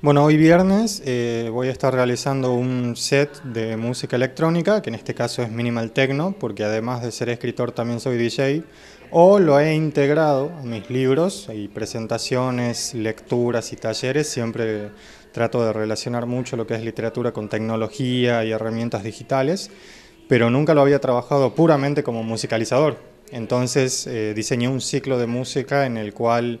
Bueno, hoy viernes eh, voy a estar realizando un set de música electrónica, que en este caso es minimal techno, porque además de ser escritor también soy DJ, o lo he integrado a mis libros y presentaciones, lecturas y talleres, siempre trato de relacionar mucho lo que es literatura con tecnología y herramientas digitales, pero nunca lo había trabajado puramente como musicalizador. Entonces eh, diseñé un ciclo de música en el cual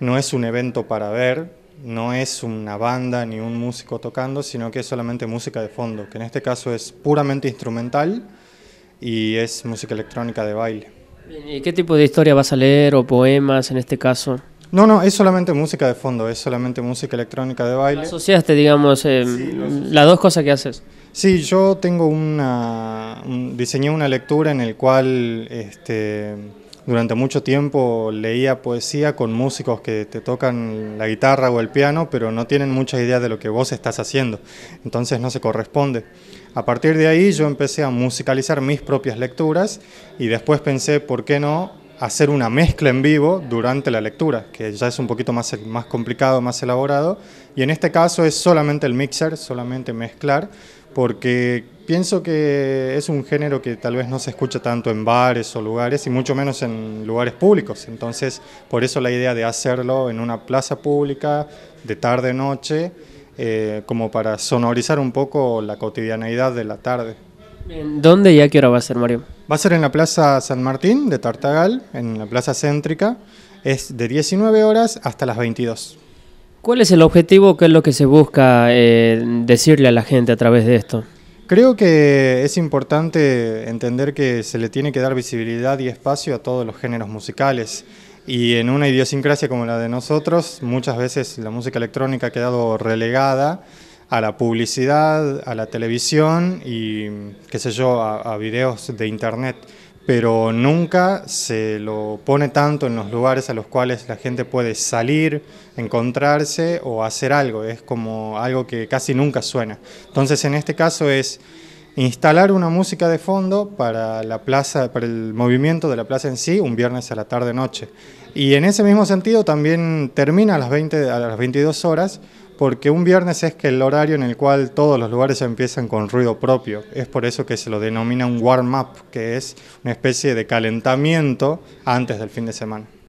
no es un evento para ver, no es una banda ni un músico tocando, sino que es solamente música de fondo, que en este caso es puramente instrumental y es música electrónica de baile. ¿Y qué tipo de historia vas a leer o poemas en este caso? No, no, es solamente música de fondo, es solamente música electrónica de baile. Asociaste, digamos, eh, las dos cosas que haces. Sí, yo tengo una, un, diseñé una lectura en el cual este, durante mucho tiempo leía poesía con músicos que te tocan la guitarra o el piano, pero no tienen mucha idea de lo que vos estás haciendo, entonces no se corresponde. A partir de ahí yo empecé a musicalizar mis propias lecturas y después pensé, ¿por qué no hacer una mezcla en vivo durante la lectura, que ya es un poquito más, más complicado, más elaborado? Y en este caso es solamente el mixer, solamente mezclar, porque pienso que es un género que tal vez no se escucha tanto en bares o lugares, y mucho menos en lugares públicos. Entonces, por eso la idea de hacerlo en una plaza pública, de tarde, noche, eh, como para sonorizar un poco la cotidianeidad de la tarde. ¿Dónde y a qué hora va a ser, Mario? Va a ser en la Plaza San Martín de Tartagal, en la Plaza Céntrica. Es de 19 horas hasta las 22. ¿Cuál es el objetivo? ¿Qué es lo que se busca eh, decirle a la gente a través de esto? Creo que es importante entender que se le tiene que dar visibilidad y espacio a todos los géneros musicales. Y en una idiosincrasia como la de nosotros, muchas veces la música electrónica ha quedado relegada a la publicidad, a la televisión y, qué sé yo, a, a videos de internet pero nunca se lo pone tanto en los lugares a los cuales la gente puede salir, encontrarse o hacer algo. Es como algo que casi nunca suena. Entonces, en este caso es instalar una música de fondo para la plaza, para el movimiento de la plaza en sí, un viernes a la tarde noche. Y en ese mismo sentido también termina las 20 a las 22 horas porque un viernes es que el horario en el cual todos los lugares empiezan con ruido propio. Es por eso que se lo denomina un warm-up, que es una especie de calentamiento antes del fin de semana.